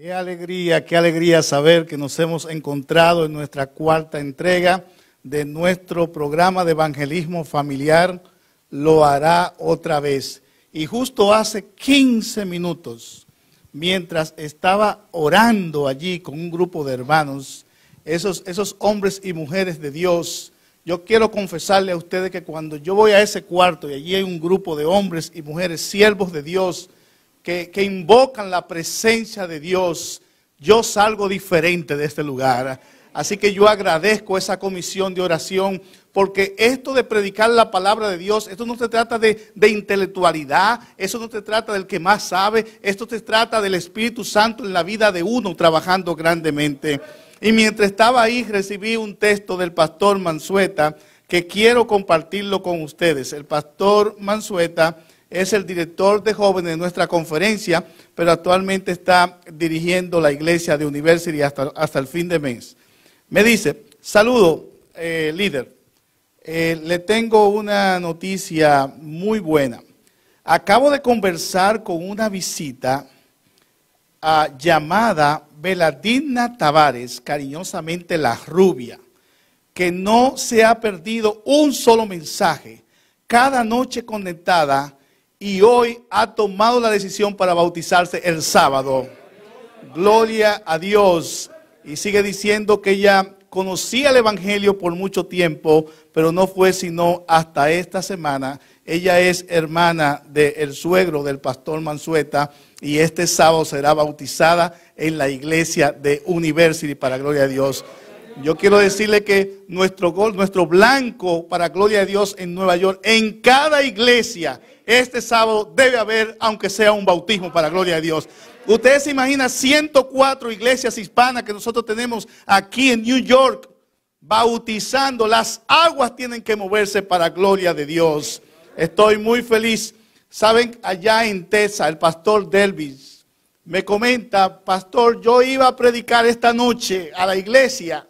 Qué alegría, qué alegría saber que nos hemos encontrado en nuestra cuarta entrega de nuestro programa de evangelismo familiar. Lo hará otra vez. Y justo hace 15 minutos, mientras estaba orando allí con un grupo de hermanos, esos, esos hombres y mujeres de Dios, yo quiero confesarle a ustedes que cuando yo voy a ese cuarto y allí hay un grupo de hombres y mujeres, siervos de Dios, que, invocan la presencia de Dios, yo salgo diferente de este lugar. Así que yo agradezco esa comisión de oración, porque esto de predicar la palabra de Dios, esto no se trata de, de intelectualidad, eso no se trata del que más sabe, esto se trata del Espíritu Santo en la vida de uno trabajando grandemente. Y mientras estaba ahí recibí un texto del pastor Mansueta que quiero compartirlo con ustedes. El pastor Mansueta es el director de jóvenes de nuestra conferencia, pero actualmente está dirigiendo la iglesia de University hasta, hasta el fin de mes. Me dice, saludo, eh, líder, eh, le tengo una noticia muy buena. Acabo de conversar con una visita a, ah, llamada Beladina Tavares, cariñosamente la rubia, que no se ha perdido un solo mensaje. Cada noche conectada y hoy ha tomado la decisión para bautizarse el sábado. Gloria a Dios. Y sigue diciendo que ella conocía el Evangelio por mucho tiempo, pero no fue sino hasta esta semana. Ella es hermana del suegro del pastor Mansueta y este sábado será bautizada en la iglesia de University para gloria a Dios. Yo quiero decirle que nuestro gol, nuestro blanco para gloria de Dios en Nueva York, en cada iglesia, este sábado debe haber, aunque sea un bautismo para gloria de Dios. Ustedes se imaginan 104 iglesias hispanas que nosotros tenemos aquí en New York bautizando. Las aguas tienen que moverse para gloria de Dios. Estoy muy feliz. Saben, allá en Tesa, el pastor Delvis me comenta, pastor, yo iba a predicar esta noche a la iglesia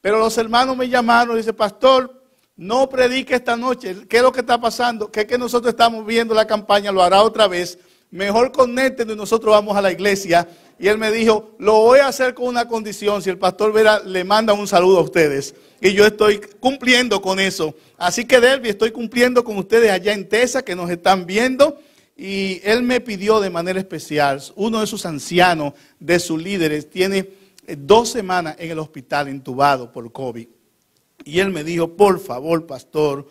pero los hermanos me llamaron y dice, pastor, no predique esta noche. ¿Qué es lo que está pasando? Que es que nosotros estamos viendo la campaña, lo hará otra vez. Mejor conéctenos y nosotros vamos a la iglesia. Y él me dijo, lo voy a hacer con una condición. Si el pastor Vera le manda un saludo a ustedes. Y yo estoy cumpliendo con eso. Así que, Delvi, estoy cumpliendo con ustedes allá en Tesa que nos están viendo. Y él me pidió de manera especial, uno de sus ancianos, de sus líderes, tiene eh, dos semanas en el hospital entubado por COVID. Y él me dijo, por favor, pastor,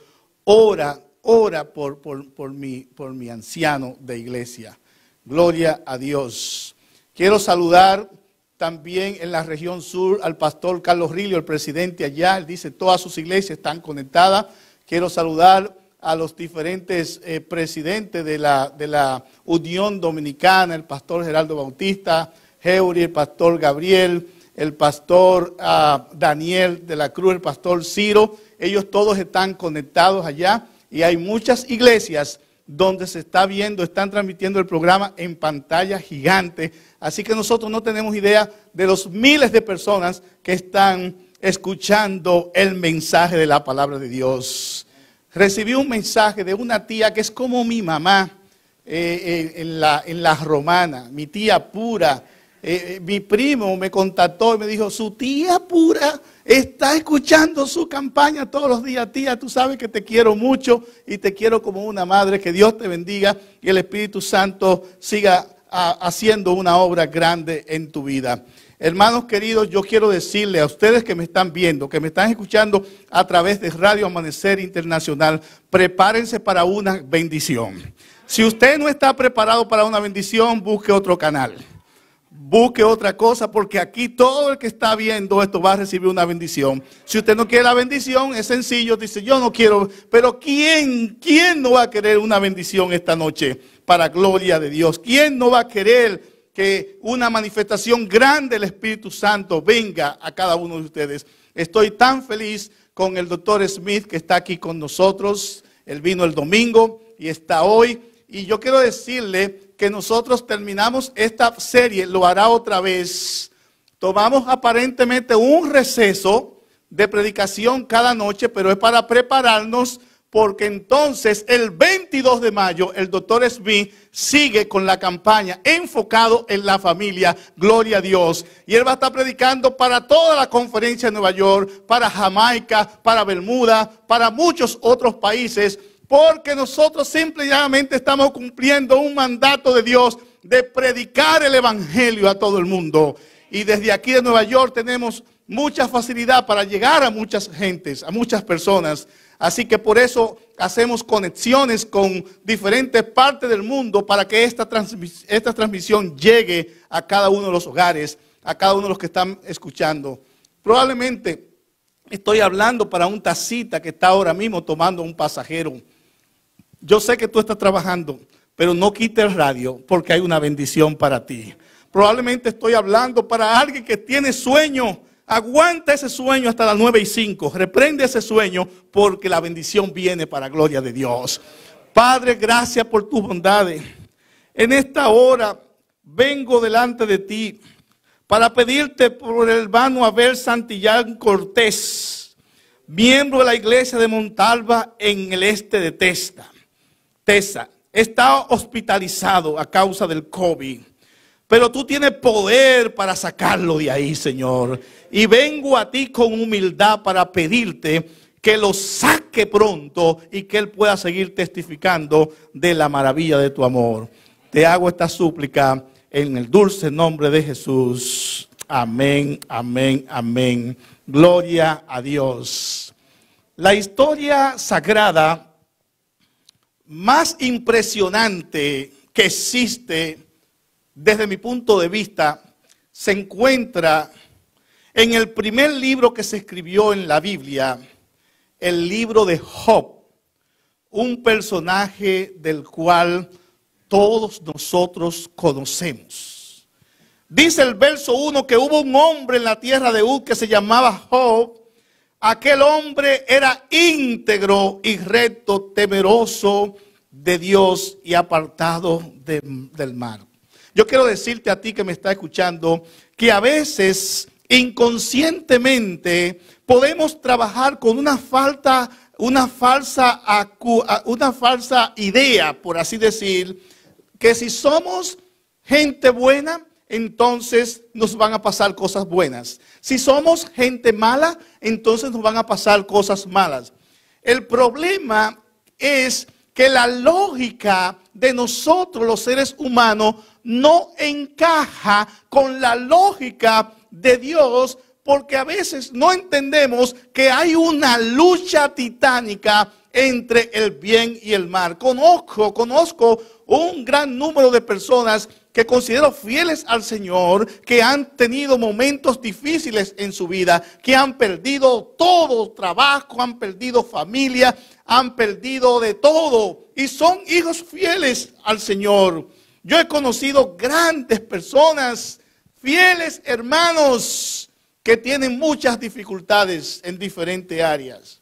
ora, ora por, por, mi, por mi anciano de iglesia. Gloria a Dios. Quiero saludar también en la región sur al pastor Carlos Rilio, el presidente allá. Él dice, todas sus iglesias están conectadas. Quiero saludar a los diferentes eh, presidentes de la, de la Unión Dominicana, el pastor Geraldo Bautista, Heuri, el pastor Gabriel, el pastor ah, Daniel de la Cruz, el pastor Ciro. Ellos todos están conectados allá y hay muchas iglesias donde se está viendo, están transmitiendo el programa en pantalla gigante. Así que nosotros no tenemos idea de los miles de personas que están escuchando el mensaje de la palabra de Dios. Recibí un mensaje de una tía que es como mi mamá eh, la, en la romana, mi tía pura, eh, eh, mi primo me contactó y me dijo, su tía pura está escuchando su campaña todos los días, tía, tú sabes que te quiero mucho y te quiero como una madre, que Dios te bendiga y el Espíritu Santo siga haciendo una obra grande en tu vida. Hermanos queridos, yo quiero decirle a ustedes que me están viendo, que me están escuchando a través de Radio Amanecer Internacional, prepárense para una bendición. Si usted no está preparado para una bendición, busque otro canal. Busque otra cosa porque aquí todo el que está viendo esto va a recibir una bendición. Si usted no quiere la bendición, es sencillo, dice, yo no quiero, pero ¿quién, quién no va a querer una bendición esta noche para gloria de Dios? ¿Quién no va a querer que una manifestación grande del Espíritu Santo venga a cada uno de ustedes? Estoy tan feliz con el doctor Smith que está aquí con nosotros. Él vino el domingo y está hoy. Y yo quiero decirle que nosotros terminamos esta serie, lo hará otra vez. Tomamos aparentemente un receso de predicación cada noche, pero es para prepararnos porque entonces el 22 de mayo el doctor Smith sigue con la campaña enfocado en la familia, gloria a Dios. Y él va a estar predicando para toda la conferencia de Nueva York, para Jamaica, para Bermuda, para muchos otros países porque nosotros simplemente estamos cumpliendo un mandato de Dios de predicar el Evangelio a todo el mundo. Y desde aquí de Nueva York tenemos mucha facilidad para llegar a muchas gentes, a muchas personas. Así que por eso hacemos conexiones con diferentes partes del mundo para que esta, esta transmisión llegue a cada uno de los hogares, a cada uno de los que están escuchando. Probablemente estoy hablando para un tacita que está ahora mismo tomando un pasajero yo sé que tú estás trabajando, pero no quites el radio porque hay una bendición para ti. Probablemente estoy hablando para alguien que tiene sueño. Aguanta ese sueño hasta las nueve y cinco. Reprende ese sueño porque la bendición viene para gloria de Dios. Padre, gracias por tus bondades. En esta hora vengo delante de ti para pedirte por el hermano Abel Santillán Cortés, miembro de la iglesia de Montalva en el este de Testa está hospitalizado a causa del COVID. Pero tú tienes poder para sacarlo de ahí, Señor. Y vengo a ti con humildad para pedirte que lo saque pronto y que Él pueda seguir testificando de la maravilla de tu amor. Te hago esta súplica en el dulce nombre de Jesús. Amén, amén, amén. Gloria a Dios. La historia sagrada más impresionante que existe desde mi punto de vista se encuentra en el primer libro que se escribió en la Biblia, el libro de Job, un personaje del cual todos nosotros conocemos. Dice el verso 1 que hubo un hombre en la tierra de U que se llamaba Job, aquel hombre era íntegro y recto, temeroso de Dios y apartado del mar. Yo quiero decirte a ti que me está escuchando que a veces inconscientemente podemos trabajar con una falta, una falsa, una falsa idea, por así decir, que si somos gente buena, entonces nos van a pasar cosas buenas. Si somos gente mala, entonces nos van a pasar cosas malas. El problema es que la lógica de nosotros los seres humanos no encaja con la lógica de Dios porque a veces no entendemos que hay una lucha titánica entre el bien y el mal. Conozco, conozco un gran número de personas que considero fieles al Señor, que han tenido momentos difíciles en su vida, que han perdido todo trabajo, han perdido familia, han perdido de todo y son hijos fieles al Señor. Yo he conocido grandes personas, fieles hermanos, que tienen muchas dificultades en diferentes áreas.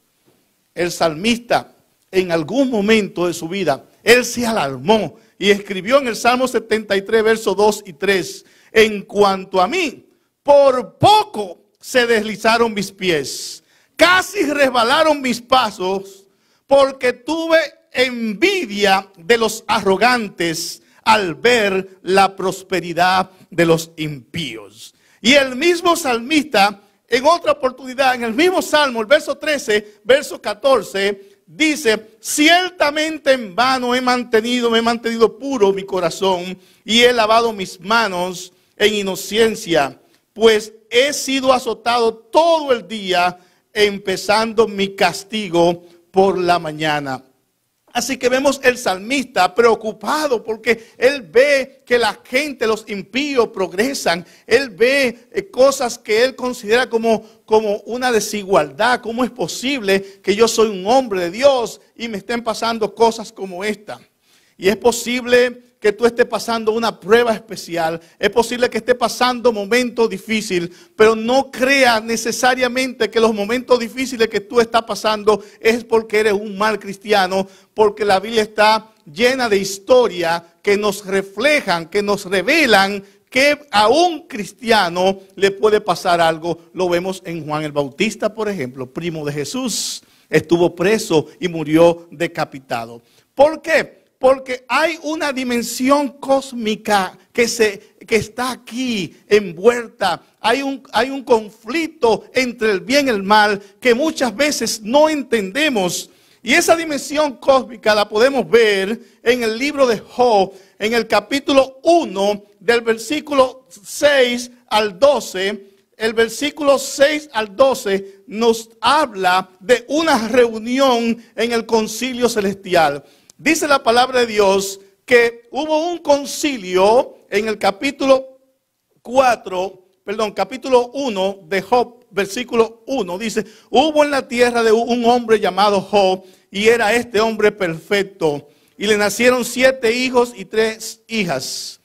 El salmista en algún momento de su vida él se alarmó y escribió en el Salmo 73, versos 2 y 3, en cuanto a mí, por poco se deslizaron mis pies, casi resbalaron mis pasos, porque tuve envidia de los arrogantes al ver la prosperidad de los impíos. Y el mismo salmista, en otra oportunidad, en el mismo salmo, el verso 13, verso 14, dice, ciertamente en vano he mantenido, me he mantenido puro mi corazón y he lavado mis manos en inocencia, pues he sido azotado todo el día, empezando mi castigo por la mañana. Así que vemos el salmista preocupado porque él ve que la gente, los impíos progresan. Él ve eh, cosas que él considera como, como una desigualdad. ¿Cómo es posible que yo soy un hombre de Dios y me estén pasando cosas como esta? Y es posible que tú estés pasando una prueba especial, es posible que estés pasando momentos difíciles, pero no crea necesariamente que los momentos difíciles que tú estás pasando es porque eres un mal cristiano, porque la Biblia está llena de historia. que nos reflejan, que nos revelan que a un cristiano le puede pasar algo. Lo vemos en Juan el Bautista, por ejemplo, primo de Jesús, estuvo preso y murió decapitado. ¿Por qué? Porque hay una dimensión cósmica que, se, que está aquí envuelta. Hay un, hay un conflicto entre el bien y el mal que muchas veces no entendemos. Y esa dimensión cósmica la podemos ver en el libro de Job, en el capítulo 1, del versículo 6 al 12. El versículo 6 al 12 nos habla de una reunión en el concilio celestial. Dice la palabra de Dios que hubo un concilio en el capítulo 4, perdón, capítulo 1 de Job, versículo 1. Dice, hubo en la tierra de un hombre llamado Job y era este hombre perfecto. Y le nacieron siete hijos y tres hijas.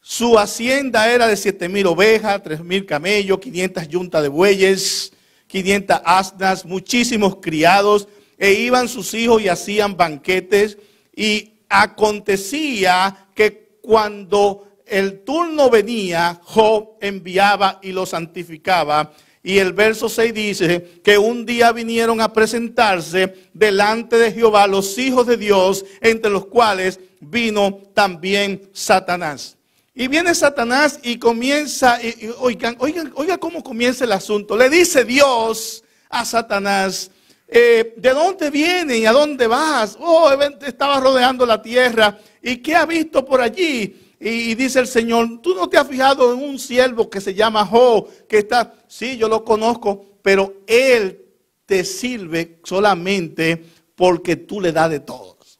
Su hacienda era de siete mil ovejas, tres mil camellos, quinientas yuntas de bueyes, quinientas asnas, muchísimos criados. E iban sus hijos y hacían banquetes y acontecía que cuando el turno venía, Job enviaba y lo santificaba. Y el verso 6 dice que un día vinieron a presentarse delante de Jehová los hijos de Dios, entre los cuales vino también Satanás. Y viene Satanás y comienza, y, oigan, oigan, cómo comienza el asunto. Le dice Dios a Satanás, eh, ¿de dónde vienes y a dónde vas? Oh, estaba rodeando la tierra. ¿Y qué ha visto por allí? Y dice el Señor, ¿tú no te has fijado en un siervo que se llama Job, que está, sí, yo lo conozco, pero él te sirve solamente porque tú le das de todos.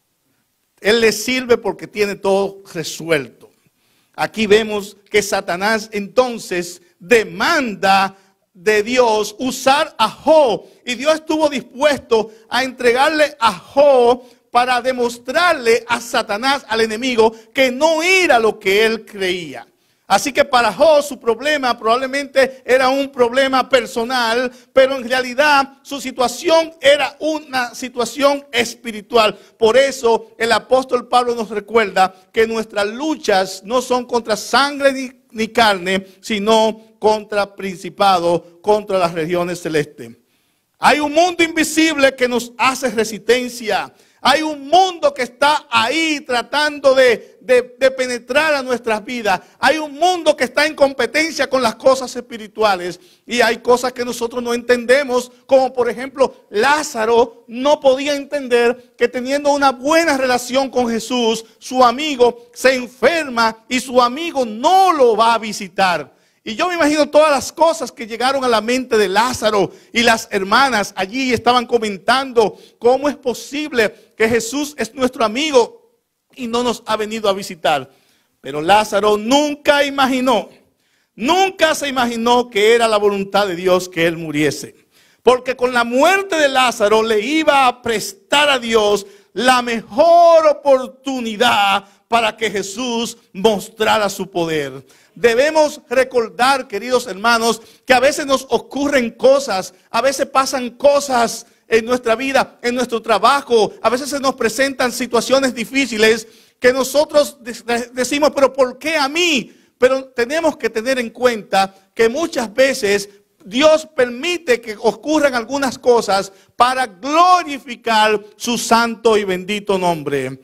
Él le sirve porque tiene todo resuelto. Aquí vemos que Satanás entonces demanda de Dios usar a Jo Y Dios estuvo dispuesto a entregarle a Jo para demostrarle a Satanás, al enemigo, que no era lo que él creía. Así que para Jo su problema probablemente era un problema personal, pero en realidad su situación era una situación espiritual. Por eso el apóstol Pablo nos recuerda que nuestras luchas no son contra sangre ni ni carne, sino contra principados, contra las regiones celestes. Hay un mundo invisible que nos hace resistencia. Hay un mundo que está ahí tratando de de, penetrar a nuestras vidas. Hay un mundo que está en competencia con las cosas espirituales y hay cosas que nosotros no entendemos, como por ejemplo Lázaro no podía entender que teniendo una buena relación con Jesús, su amigo se enferma y su amigo no lo va a visitar. Y yo me imagino todas las cosas que llegaron a la mente de Lázaro y las hermanas allí estaban comentando cómo es posible que Jesús es nuestro amigo y no nos ha venido a visitar. Pero Lázaro nunca imaginó, nunca se imaginó que era la voluntad de Dios que él muriese. Porque con la muerte de Lázaro le iba a prestar a Dios la mejor oportunidad para que Jesús mostrara su poder. Debemos recordar, queridos hermanos, que a veces nos ocurren cosas, a veces pasan cosas en nuestra vida, en nuestro trabajo. A veces se nos presentan situaciones difíciles que nosotros decimos, pero ¿por qué a mí? Pero tenemos que tener en cuenta que muchas veces Dios permite que ocurran algunas cosas para glorificar su santo y bendito nombre.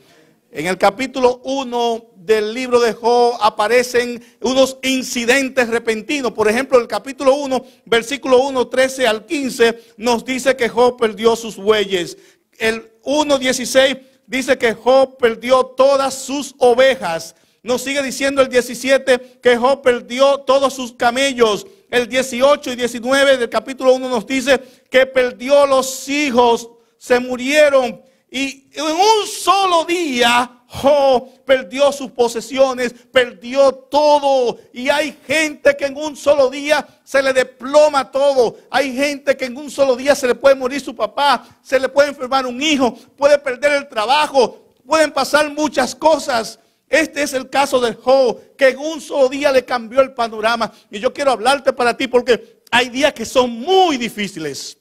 En el capítulo 1 del libro de Job aparecen unos incidentes repentinos. Por ejemplo, el capítulo 1, versículo 1, 13 al 15, nos dice que Job perdió sus bueyes. El 1, 16 dice que Job perdió todas sus ovejas. Nos sigue diciendo el 17 que Job perdió todos sus camellos. El 18 y 19 del capítulo 1 nos dice que perdió los hijos, se murieron. Y en un solo día Job perdió sus posesiones, perdió todo. Y hay gente que en un solo día se le desploma todo. Hay gente que en un solo día se le puede morir su papá, se le puede enfermar un hijo, puede perder el trabajo, pueden pasar muchas cosas. Este es el caso de Job, que en un solo día le cambió el panorama. Y yo quiero hablarte para ti porque hay días que son muy difíciles.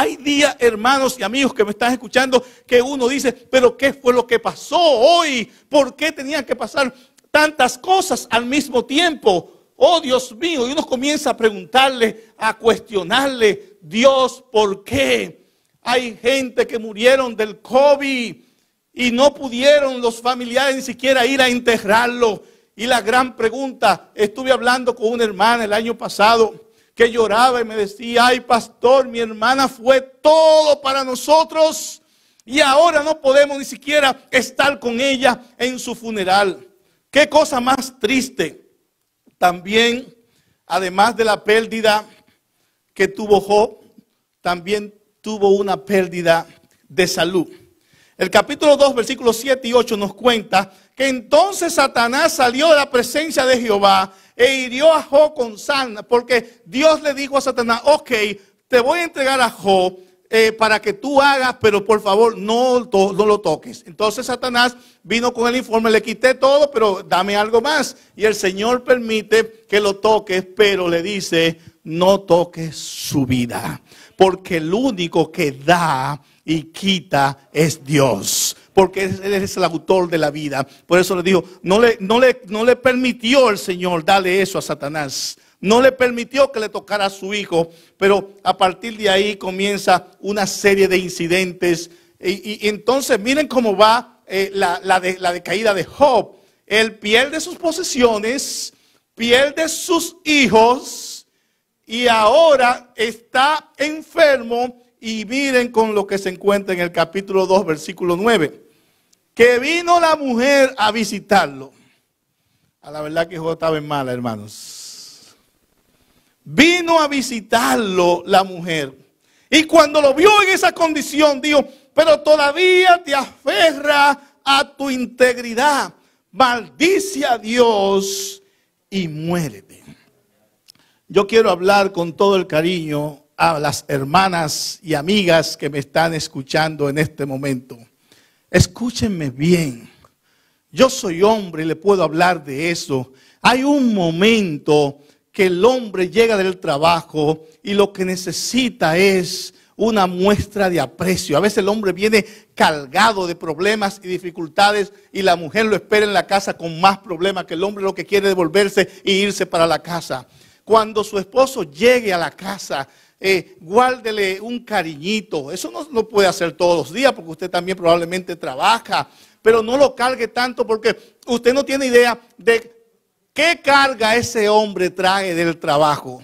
Hay días, hermanos y amigos que me están escuchando, que uno dice, pero ¿qué fue lo que pasó hoy? ¿Por qué tenían que pasar tantas cosas al mismo tiempo? Oh Dios mío, y uno comienza a preguntarle, a cuestionarle, Dios, ¿por qué? Hay gente que murieron del COVID y no pudieron los familiares ni siquiera ir a enterrarlo. Y la gran pregunta, estuve hablando con una hermana el año pasado que lloraba y me decía, ay pastor, mi hermana fue todo para nosotros y ahora no podemos ni siquiera estar con ella en su funeral. Qué cosa más triste. También, además de la pérdida que tuvo Job, también tuvo una pérdida de salud. El capítulo 2, versículos 7 y 8 nos cuenta que entonces Satanás salió de la presencia de Jehová e hirió a Job con sangre, porque Dios le dijo a Satanás, ok, te voy a entregar a Job eh, para que tú hagas, pero por favor no, no lo toques. Entonces Satanás vino con el informe, le quité todo, pero dame algo más. Y el Señor permite que lo toques, pero le dice, no toques su vida, porque el único que da y quita es Dios porque Él es el autor de la vida. Por eso le dijo, no le, no le, no le permitió el Señor darle eso a Satanás. No le permitió que le tocara a su hijo, pero a partir de ahí comienza una serie de incidentes. Y, entonces miren cómo va eh, la, la decaída de Job. Él pierde sus posesiones, pierde sus hijos y ahora está enfermo. Y miren con lo que se encuentra en el capítulo 2, versículo 9 que vino la mujer a visitarlo. A la verdad que yo estaba en mala, hermanos. Vino a visitarlo la mujer. Y cuando lo vio en esa condición, dijo, pero todavía te aferra a tu integridad. Maldice a Dios y muérete. Yo quiero hablar con todo el cariño a las hermanas y amigas que me están escuchando en este momento. Escúchenme bien. Yo soy hombre y le puedo hablar de eso. Hay un momento que el hombre llega del trabajo y lo que necesita es una muestra de aprecio. A veces el hombre viene cargado de problemas y dificultades y la mujer lo espera en la casa con más problemas que el hombre lo que quiere es devolverse e irse para la casa. Cuando su esposo llegue a la casa, eh, guárdele un cariñito. Eso no lo puede hacer todos los días porque usted también probablemente trabaja. Pero no lo cargue tanto porque usted no tiene idea de qué carga ese hombre trae del trabajo.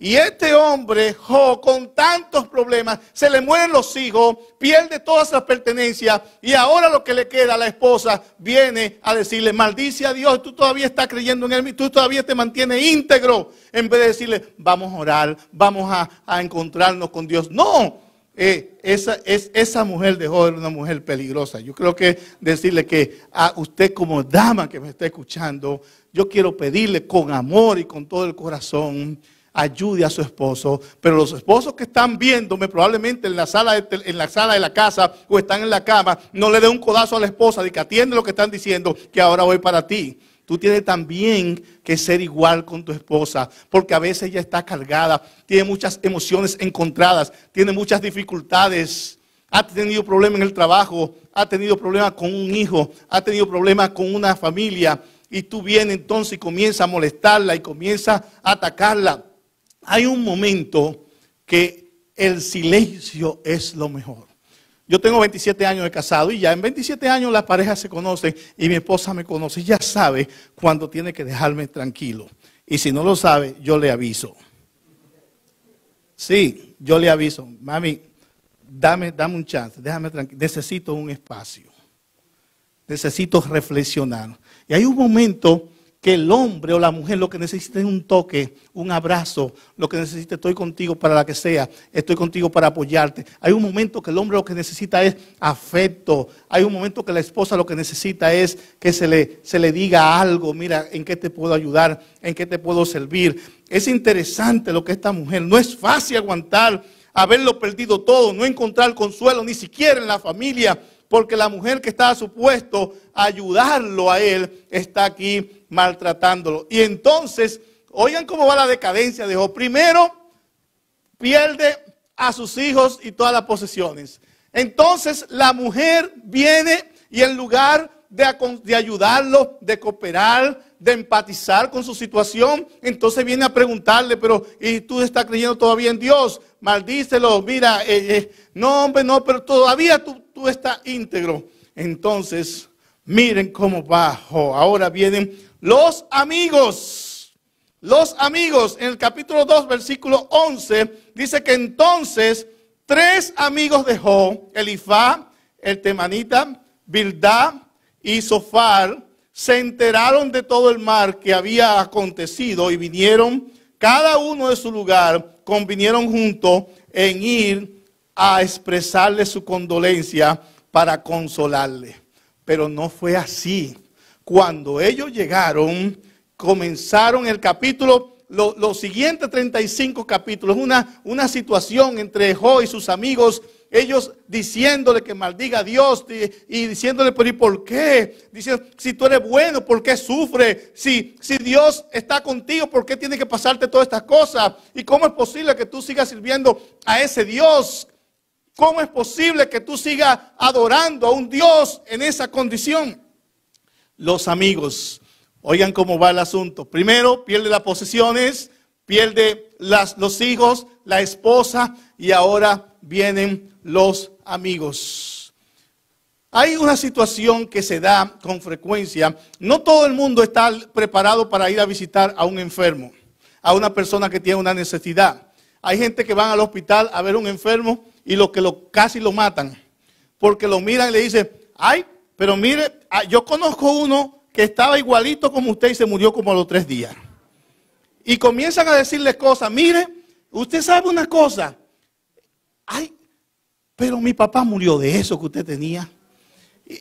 Y este hombre, con tantos problemas, se le mueren los hijos, pierde todas las pertenencias y ahora lo que le queda a la esposa viene a decirle, maldice a Dios, tú todavía estás creyendo en Él, tú todavía te mantienes íntegro, en vez de decirle, vamos a orar, vamos a, encontrarnos con Dios. No, eh, esa, es, esa mujer dejó de ser una mujer peligrosa. Yo creo que decirle que a ah, usted como dama que me está escuchando, yo quiero pedirle con amor y con todo el corazón, ayude a su esposo. Pero los esposos que están viéndome probablemente en la sala de, en la, sala de la casa o están en la cama, no le dé un codazo a la esposa de que atiende lo que están diciendo, que ahora voy para ti. Tú tienes también que ser igual con tu esposa, porque a veces ella está cargada, tiene muchas emociones encontradas, tiene muchas dificultades, ha tenido problemas en el trabajo, ha tenido problemas con un hijo, ha tenido problemas con una familia, y tú vienes entonces y comienzas a molestarla y comienza a atacarla hay un momento que el silencio es lo mejor. Yo tengo 27 años de casado y ya en 27 años las parejas se conocen y mi esposa me conoce, ya sabe cuando tiene que dejarme tranquilo. Y si no lo sabe, yo le aviso. Sí, yo le aviso, mami, dame, dame un chance, déjame tranquilo, necesito un espacio, necesito reflexionar. Y hay un momento que el hombre o la mujer lo que necesita es un toque, un abrazo, lo que necesita, estoy contigo para la que sea, estoy contigo para apoyarte. Hay un momento que el hombre lo que necesita es afecto, hay un momento que la esposa lo que necesita es que se le, se le diga algo, mira, ¿en qué te puedo ayudar? ¿En qué te puedo servir? Es interesante lo que esta mujer, no es fácil aguantar haberlo perdido todo, no encontrar consuelo ni siquiera en la familia, porque la mujer que estaba supuesto a ayudarlo a él está aquí maltratándolo. Y entonces, oigan cómo va la decadencia de Job. Primero, pierde a sus hijos y todas las posesiones. Entonces la mujer viene y en lugar de, ayudarlo, de cooperar, de empatizar con su situación, entonces viene a preguntarle, pero ¿y tú estás creyendo todavía en Dios? Maldícelo, mira, eh, eh, no hombre, no, pero todavía tú, estás íntegro. Entonces, miren cómo bajo. Ahora vienen los amigos. Los amigos, en el capítulo 2, versículo 11, dice que entonces tres amigos dejó el Elifá, el temanita, Bildad y Sofar se enteraron de todo el mar que había acontecido y vinieron cada uno de su lugar, convinieron juntos en ir a expresarle su condolencia para consolarle. Pero no fue así. Cuando ellos llegaron, comenzaron el capítulo los siguientes 35 capítulos, una, una situación entre Job y sus amigos, ellos diciéndole que maldiga a Dios y, diciéndole, pero ¿y por qué? Diciendo, si tú eres bueno, ¿por qué sufre? Si, si Dios está contigo, ¿por qué tiene que pasarte todas estas cosas? ¿Y cómo es posible que tú sigas sirviendo a ese Dios? ¿Cómo es posible que tú sigas adorando a un Dios en esa condición? Los amigos Oigan cómo va el asunto. Primero pierde las posesiones, pierde los hijos, la esposa y ahora vienen los amigos. Hay una situación que se da con frecuencia. No todo el mundo está preparado para ir a visitar a un enfermo, a una persona que tiene una necesidad. Hay gente que van al hospital a ver a un enfermo y lo que casi lo matan, porque lo miran y le dicen, ay, pero mire, ah, yo conozco uno que estaba igualito como usted y se murió como a los tres días. Y comienzan a decirle cosas, mire, usted sabe una cosa, ay, pero mi papá murió de eso que usted tenía.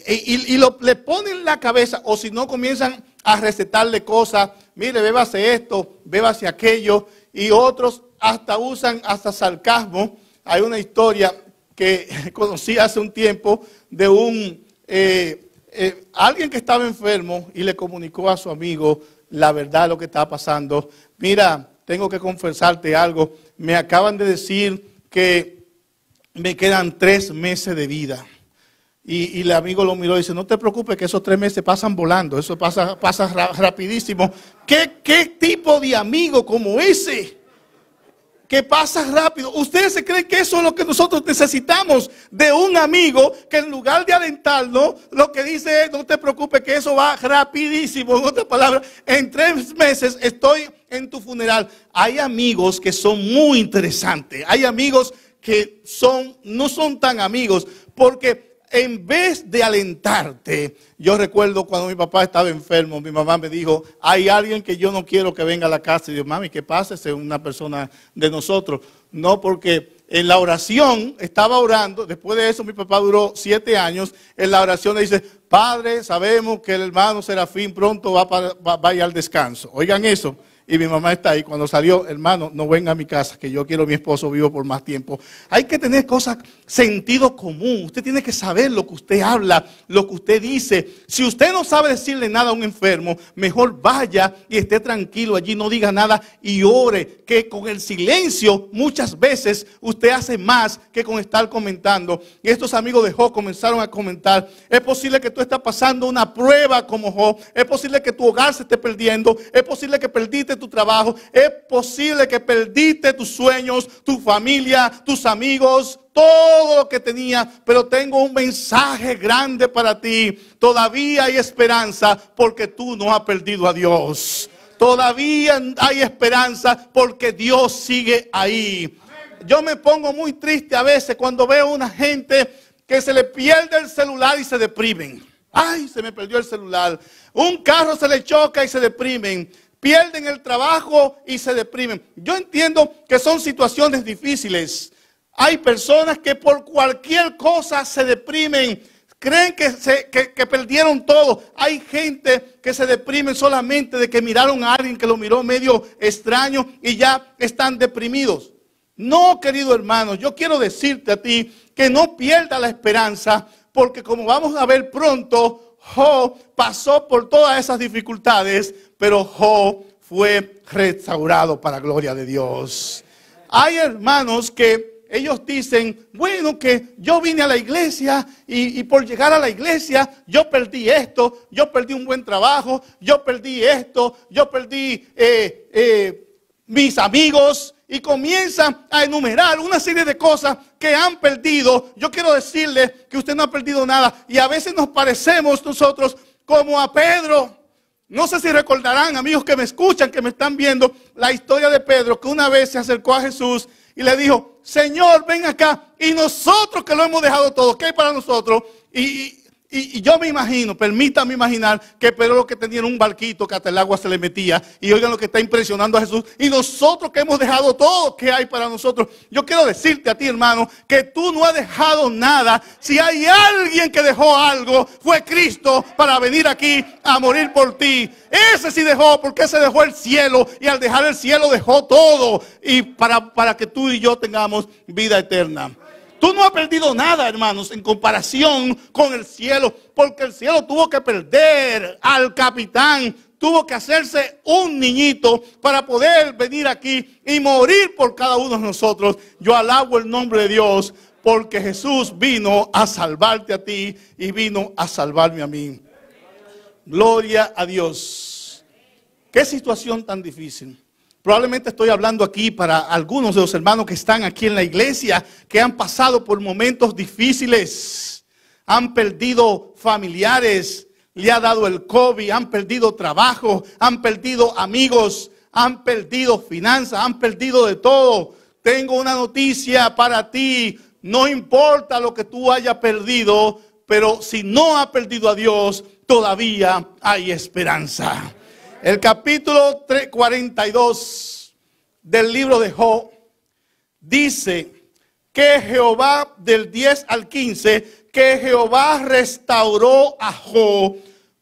Y, lo, le ponen la cabeza, o si no comienzan a recetarle cosas, mire, bébase esto, bébase aquello, y otros hasta usan hasta sarcasmo. Hay una historia que conocí hace un tiempo de un eh, eh, alguien que estaba enfermo y le comunicó a su amigo la verdad lo que estaba pasando. Mira, tengo que confesarte algo. Me acaban de decir que me quedan tres meses de vida. Y, el amigo lo miró y dice, no te preocupes que esos tres meses pasan volando, eso pasa, pasa rapidísimo. ¿Qué, ¿Qué tipo de amigo como ese? que pasa rápido. ¿Ustedes se creen que eso es lo que nosotros necesitamos de un amigo que en lugar de alentarlo, lo que dice es, no te preocupes que eso va rapidísimo? En otras palabras, en tres meses estoy en tu funeral. Hay amigos que son muy interesantes, hay amigos que son, no son tan amigos, porque en vez de alentarte, yo recuerdo cuando mi papá estaba enfermo, mi mamá me dijo, hay alguien que yo no quiero que venga a la casa. Y yo, mami, que es una persona de nosotros. No, porque en la oración estaba orando, después de eso mi papá duró siete años, en la oración le dice, Padre, sabemos que el hermano Serafín pronto va, para, va a ir al descanso. Oigan eso y mi mamá está ahí. Cuando salió, hermano, no venga a mi casa, que yo quiero a mi esposo vivo por más tiempo. Hay que tener cosas, sentido común. Usted tiene que saber lo que usted habla, lo que usted dice. Si usted no sabe decirle nada a un enfermo, mejor vaya y esté tranquilo allí, no diga nada y ore, que con el silencio muchas veces usted hace más que con estar comentando. Y estos amigos de Job comenzaron a comentar, es posible que tú estás pasando una prueba como Job, es posible que tu hogar se esté perdiendo, es posible que perdiste tu trabajo, es posible que perdiste tus sueños, tu familia, tus amigos, todo lo que tenías, pero tengo un mensaje grande para ti. Todavía hay esperanza porque tú no has perdido a Dios. Todavía hay esperanza porque Dios sigue ahí. Yo me pongo muy triste a veces cuando veo a una gente que se le pierde el celular y se deprimen. Ay, se me perdió el celular. Un carro se le choca y se deprimen pierden el trabajo y se deprimen. Yo entiendo que son situaciones difíciles. Hay personas que por cualquier cosa se deprimen, creen que, se, perdieron todo. Hay gente que se deprime solamente de que miraron a alguien que lo miró medio extraño y ya están deprimidos. No, querido hermano, yo quiero decirte a ti que no pierda la esperanza, porque como vamos a ver pronto, Jo pasó por todas esas dificultades pero Job fue restaurado para gloria de Dios. Hay hermanos que ellos dicen, bueno, que yo vine a la iglesia y, por llegar a la iglesia yo perdí esto, yo perdí un buen trabajo, yo perdí esto, yo perdí eh, eh, mis amigos, y comienzan a enumerar una serie de cosas que han perdido. Yo quiero decirle que usted no ha perdido nada y a veces nos parecemos nosotros como a Pedro. No sé si recordarán, amigos que me escuchan, que me están viendo, la historia de Pedro, que una vez se acercó a Jesús y le dijo, Señor, ven acá, y nosotros que lo hemos dejado todo, ¿qué hay para nosotros? y y, yo me imagino, permítame imaginar que Pedro lo que tenía un barquito que hasta el agua se le metía. Y oigan lo que está impresionando a Jesús. Y nosotros que hemos dejado todo que hay para nosotros. Yo quiero decirte a ti, hermano, que tú no has dejado nada. Si hay alguien que dejó algo, fue Cristo para venir aquí a morir por ti. Ese sí dejó, porque se dejó el cielo. Y al dejar el cielo dejó todo. Y para, para que tú y yo tengamos vida eterna. Tú no has perdido nada, hermanos, en comparación con el cielo, porque el cielo tuvo que perder al capitán, tuvo que hacerse un niñito para poder venir aquí y morir por cada uno de nosotros. Yo alabo el nombre de Dios porque Jesús vino a salvarte a ti y vino a salvarme a mí. Gloria a Dios. Qué situación tan difícil. Probablemente estoy hablando aquí para algunos de los hermanos que están aquí en la iglesia, que han pasado por momentos difíciles, han perdido familiares, le ha dado el COVID, han perdido trabajo, han perdido amigos, han perdido finanzas, han perdido de todo. Tengo una noticia para ti, no importa lo que tú haya perdido, pero si no ha perdido a Dios, todavía hay esperanza. El capítulo 42 del libro de Job dice que Jehová del 10 al 15, que Jehová restauró a Job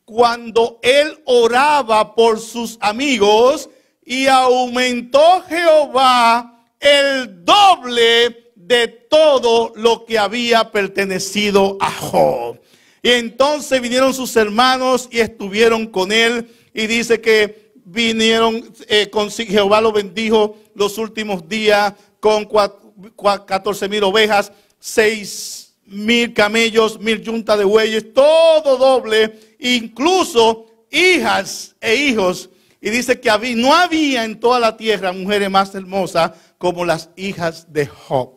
cuando él oraba por sus amigos y aumentó Jehová el doble de todo lo que había pertenecido a Job. Y entonces vinieron sus hermanos y estuvieron con él y dice que vinieron, eh, Jehová lo bendijo los últimos días con 14 mil ovejas, 6 mil camellos, mil yuntas de bueyes, todo doble, incluso hijas e hijos. Y dice que no había en toda la tierra mujeres más hermosas como las hijas de Job.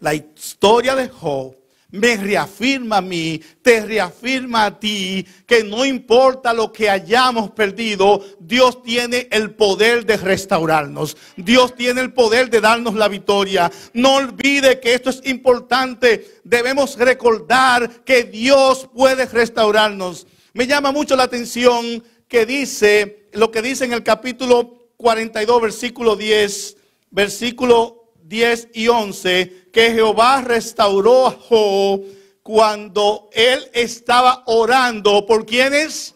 La historia de Job me reafirma a mí, te reafirma a ti, que no importa lo que hayamos perdido, Dios tiene el poder de restaurarnos, Dios tiene el poder de darnos la victoria. No olvide que esto es importante, debemos recordar que Dios puede restaurarnos. Me llama mucho la atención que dice, lo que dice en el capítulo 42, versículo 10, versículo 10 y 11, que Jehová restauró a cuando él estaba orando. ¿Por quiénes?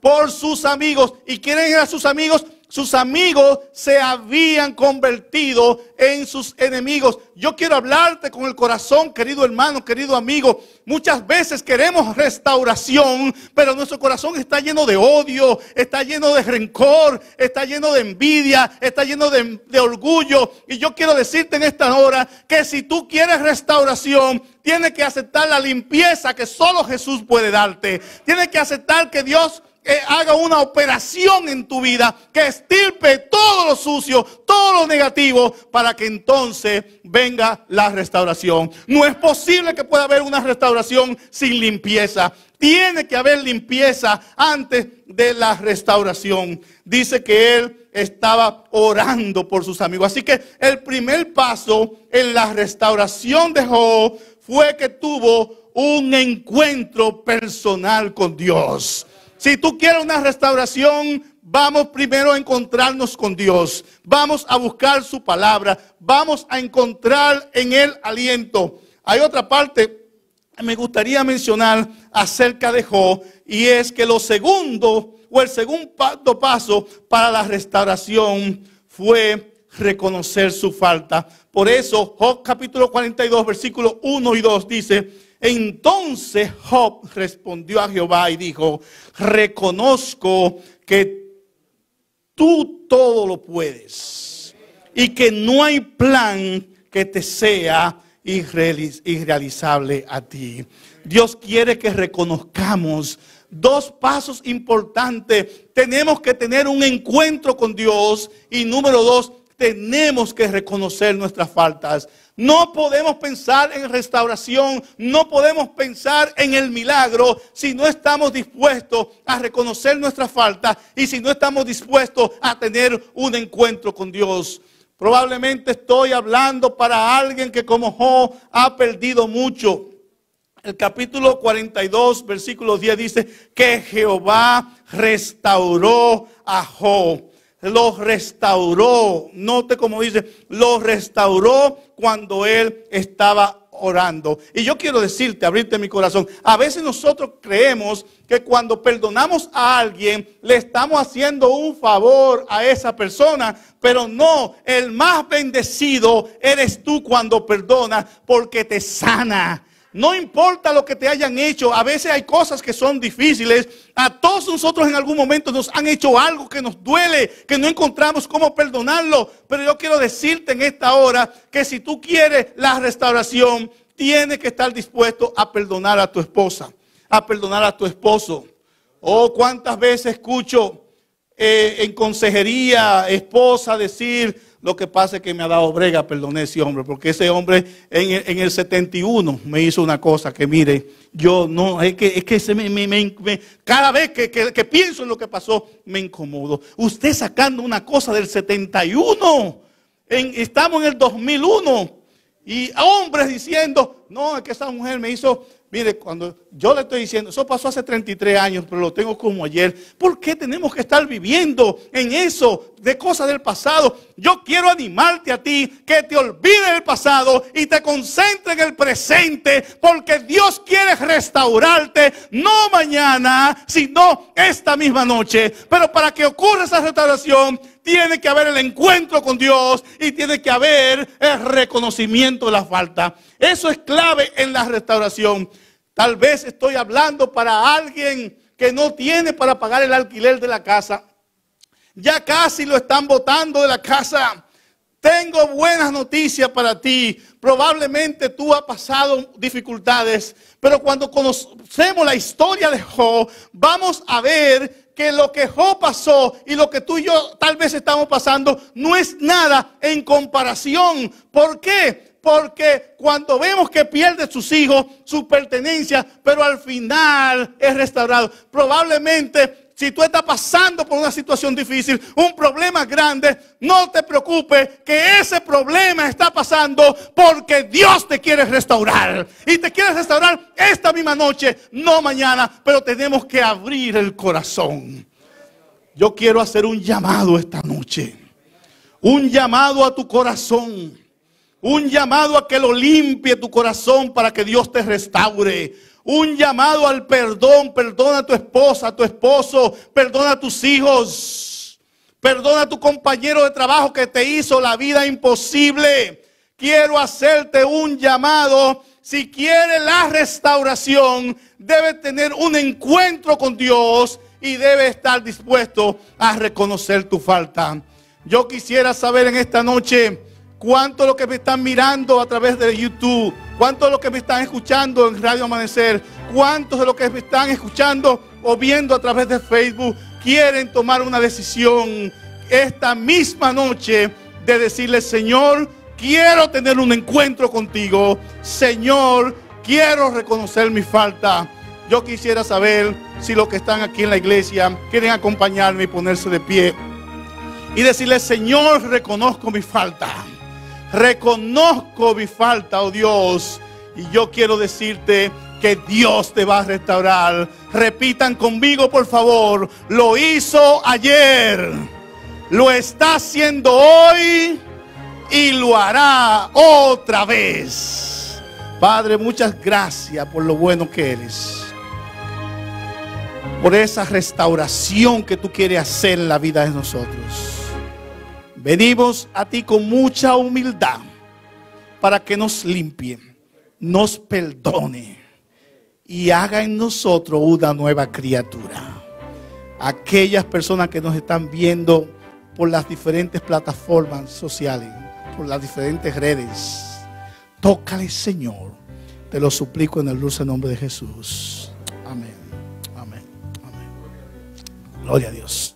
Por sus amigos. ¿Y quiénes eran sus amigos? sus amigos se habían convertido en sus enemigos. Yo quiero hablarte con el corazón, querido hermano, querido amigo. Muchas veces queremos restauración, pero nuestro corazón está lleno de odio, está lleno de rencor, está lleno de envidia, está lleno de, orgullo. Y yo quiero decirte en esta hora que si tú quieres restauración, tienes que aceptar la limpieza que solo Jesús puede darte. Tienes que aceptar que Dios haga una operación en tu vida, que estirpe todo lo sucio, todo lo negativo, para que entonces venga la restauración. No es posible que pueda haber una restauración sin limpieza. Tiene que haber limpieza antes de la restauración. Dice que él estaba orando por sus amigos. Así que el primer paso en la restauración de Job fue que tuvo un encuentro personal con Dios. Si tú quieres una restauración, vamos primero a encontrarnos con Dios. Vamos a buscar su palabra. Vamos a encontrar en él aliento. Hay otra parte que me gustaría mencionar acerca de Job y es que lo segundo o el segundo paso para la restauración fue reconocer su falta. Por eso Job capítulo 42 versículos 1 y 2 dice, entonces Job respondió a Jehová y dijo, reconozco que tú todo lo puedes y que no hay plan que te sea irrealizable a ti. Dios quiere que reconozcamos dos pasos importantes. Tenemos que tener un encuentro con Dios y número dos, tenemos que reconocer nuestras faltas. No podemos pensar en restauración, no podemos pensar en el milagro si no estamos dispuestos a reconocer nuestra falta y si no estamos dispuestos a tener un encuentro con Dios. Probablemente estoy hablando para alguien que como Jo ha perdido mucho. El capítulo 42, versículo 10 dice que Jehová restauró a Job. Lo restauró. Note como dice, lo restauró cuando él estaba orando. Y yo quiero decirte, abrirte mi corazón, a veces nosotros creemos que cuando perdonamos a alguien, le estamos haciendo un favor a esa persona, pero no, el más bendecido eres tú cuando perdona, porque te sana no importa lo que te hayan hecho, a veces hay cosas que son difíciles. A todos nosotros en algún momento nos han hecho algo que nos duele, que no encontramos cómo perdonarlo. Pero yo quiero decirte en esta hora que si tú quieres la restauración, tienes que estar dispuesto a perdonar a tu esposa, a perdonar a tu esposo. Oh, cuántas veces escucho eh, en consejería, esposa, decir, lo que pasa es que me ha dado brega, perdoné ese hombre, porque ese hombre en, el 71 me hizo una cosa que mire, yo no, es que, es que cada vez que, pienso en lo que pasó, me incomodo. Usted sacando una cosa del 71, estamos en el 2001, y hombres diciendo, no, es que esa mujer me hizo, Mire, cuando yo le estoy diciendo, eso pasó hace 33 años, pero lo tengo como ayer. ¿Por qué tenemos que estar viviendo en eso de cosas del pasado? Yo quiero animarte a ti que te olvides del pasado y te concentres en el presente, porque Dios quiere restaurarte, no mañana, sino esta misma noche. Pero para que ocurra esa restauración, tiene que haber el encuentro con Dios y tiene que haber el reconocimiento de la falta. Eso es clave en la restauración. Tal vez estoy hablando para alguien que no tiene para pagar el alquiler de la casa. Ya casi lo están botando de la casa. Tengo buenas noticias para ti. Probablemente tú has pasado dificultades, pero cuando conocemos la historia de Job, vamos a ver que lo que Job pasó y lo que tú y yo tal vez estamos pasando no es nada en comparación. ¿Por qué? Porque cuando vemos que pierde sus hijos, su pertenencia, pero al final es restaurado. Probablemente si tú estás pasando por una situación difícil, un problema grande, no te preocupes que ese problema está pasando porque Dios te quiere restaurar. Y te quiere restaurar esta misma noche, no mañana, pero tenemos que abrir el corazón. Yo quiero hacer un llamado esta noche. Un llamado a tu corazón. Un llamado a que lo limpie tu corazón para que Dios te restaure. Un llamado al perdón. Perdona a tu esposa, a tu esposo. Perdona a tus hijos. Perdona a tu compañero de trabajo que te hizo la vida imposible. Quiero hacerte un llamado. Si quiere la restauración, debes tener un encuentro con Dios y debes estar dispuesto a reconocer tu falta. Yo quisiera saber en esta noche ¿Cuántos los que me están mirando a través de YouTube? ¿Cuántos los que me están escuchando en Radio Amanecer? ¿Cuántos de los que me están escuchando o viendo a través de Facebook quieren tomar una decisión esta misma noche de decirle, Señor, quiero tener un encuentro contigo. Señor, quiero reconocer mi falta. Yo quisiera saber si los que están aquí en la iglesia quieren acompañarme y ponerse de pie y decirle, Señor, reconozco mi falta reconozco mi falta, oh Dios, y yo quiero decirte que Dios te va a restaurar. Repitan conmigo, por favor, lo hizo ayer, lo está haciendo hoy y lo hará otra vez. Padre, muchas gracias por lo bueno que eres. Por esa restauración que tú quieres hacer en la vida de nosotros. Venimos a ti con mucha humildad para que nos limpie, nos perdone y haga en nosotros una nueva criatura. Aquellas personas que nos están viendo por las diferentes plataformas sociales, por las diferentes redes, tócale Señor. Te lo suplico en el dulce nombre de Jesús. Amén. Amén. Gloria a Dios.